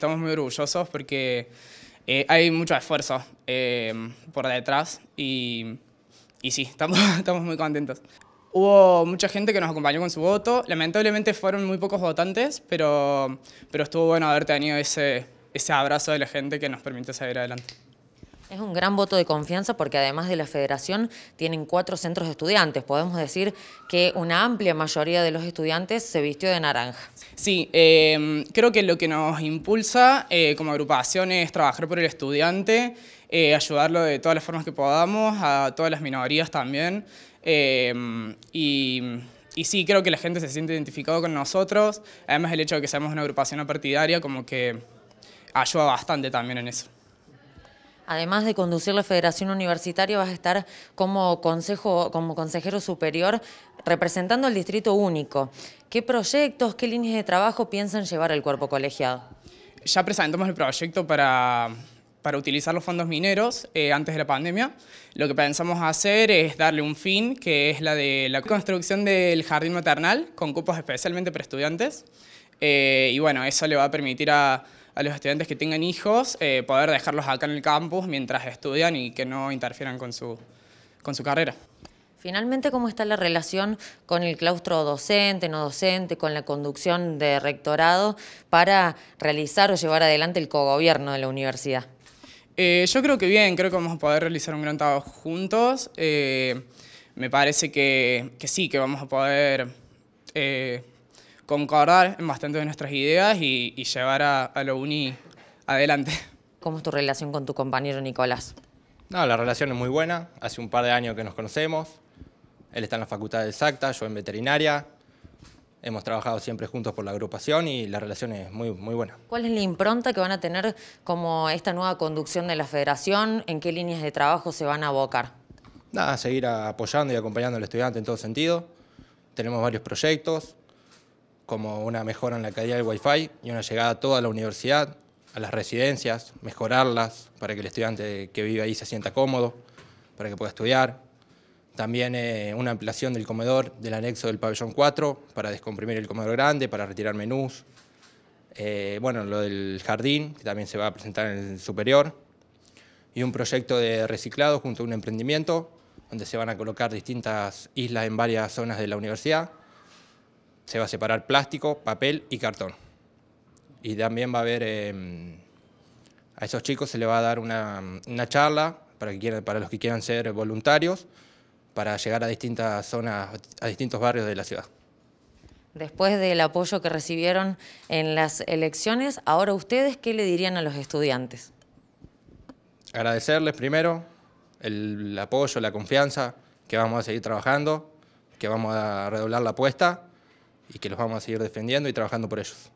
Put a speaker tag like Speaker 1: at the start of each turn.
Speaker 1: estamos muy orgullosos porque eh, hay mucho esfuerzo eh, por detrás y, y sí, estamos, estamos muy contentos. Hubo mucha gente que nos acompañó con su voto, lamentablemente fueron muy pocos votantes, pero, pero estuvo bueno haber tenido ese, ese abrazo de la gente que nos permite seguir adelante.
Speaker 2: Es un gran voto de confianza porque además de la federación tienen cuatro centros de estudiantes. Podemos decir que una amplia mayoría de los
Speaker 1: estudiantes se vistió de naranja. Sí, em, creo que lo que nos impulsa eh, como agrupación es trabajar por el estudiante, eh, ayudarlo de todas las formas que podamos, a todas las minorías también. Em, y sí, creo que la gente se siente identificado con nosotros. Además, el hecho de que seamos una agrupación partidaria como que ayuda bastante también en eso
Speaker 2: además de conducir la Federación Universitaria, vas a estar como, consejo, como consejero superior representando al Distrito
Speaker 1: Único. ¿Qué proyectos, qué líneas de trabajo piensan llevar el cuerpo colegiado? Ya presentamos el proyecto para para utilizar los fondos mineros eh, antes de la pandemia. Lo que pensamos hacer es darle un fin, que es la de la construcción del jardín maternal con cupos especialmente para estudiantes. Eh, y bueno, eso le va a permitir a, a los estudiantes que tengan hijos eh, poder dejarlos acá en el campus mientras estudian y que no interfieran con su, con su carrera.
Speaker 2: Finalmente, ¿cómo está la relación con el claustro docente, no docente, con la conducción de rectorado para realizar o llevar adelante el cogobierno de la universidad?
Speaker 1: Eh, yo creo que bien, creo que vamos a poder realizar un gran trabajo juntos. Eh, me parece que, sí, que vamos a poder concordar en bastantes de nuestras ideas y, llevar a, lo la
Speaker 3: uni adelante. ¿Cómo es tu relación con tu compañero Nicolás? No, la relación es muy buena. Hace un par de años que nos conocemos. Él está en la facultad de Exacta, yo en veterinaria. Hemos trabajado siempre juntos por la agrupación y la relación es muy, muy buena. ¿Cuál es la impronta
Speaker 2: que van a tener como esta nueva conducción de la federación? ¿En qué líneas de trabajo se van a
Speaker 3: abocar? Nada, seguir apoyando y acompañando al estudiante en todo sentido. Tenemos varios proyectos, como una mejora en la calidad del Wi-Fi y una llegada a toda la universidad, a las residencias, mejorarlas para que el estudiante que vive ahí se sienta cómodo, para que pueda estudiar. También eh, una ampliación del comedor del anexo del pabellón 4 para descomprimir el comedor grande, para retirar menús. Eh, bueno, lo del jardín, que también se va a presentar en el superior. Y un proyecto de reciclado junto a un emprendimiento, donde se van a colocar distintas islas en varias zonas de la universidad se va a separar plástico, papel y cartón. Y también va a haber, em, a esos chicos se les va a dar una, charla para, para los que quieran ser voluntarios, para llegar a distintas zonas, a distintos barrios de la ciudad.
Speaker 2: Después del apoyo que recibieron en las elecciones, ahora ustedes, ¿qué le dirían a los estudiantes?
Speaker 3: Agradecerles primero el apoyo, la confianza, que vamos a seguir trabajando, que vamos a redoblar la apuesta y que los vamos a seguir defendiendo y trabajando por ellos.